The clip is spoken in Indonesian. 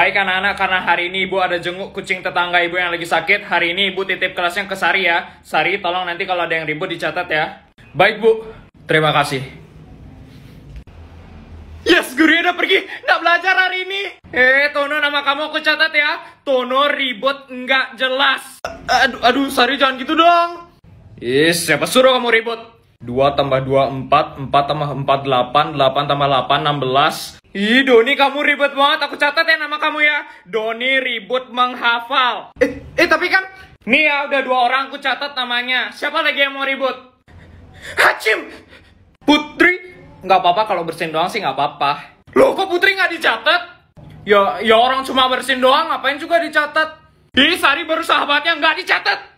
Baik anak-anak, karena hari ini ibu ada jenguk kucing tetangga ibu yang lagi sakit, hari ini ibu titip kelasnya ke Sari ya. Sari, tolong nanti kalau ada yang ribut dicatat ya. Baik bu, terima kasih. Yes, gurunya udah pergi, nggak belajar hari ini. Eh, Tono nama kamu aku catat ya. Tono ribut nggak jelas. Aduh, aduh, Sari jangan gitu dong. Yes, siapa suruh kamu ribut? 2 tambah 2, 4. 4 tambah 4, 8. 8 tambah 8, 16. Ih, Doni kamu ribet banget. Aku catat ya nama kamu ya. Doni ribut menghafal. Eh, eh tapi kan... Nih ya, udah dua orang aku catat namanya. Siapa lagi yang mau ribut? Hacim! Putri? Nggak apa-apa kalau bersin doang sih nggak apa-apa. Loh, kok Putri nggak dicatat? Ya, ya orang cuma bersin doang, ngapain juga dicatat? Ih, Sari baru sahabatnya nggak dicatat.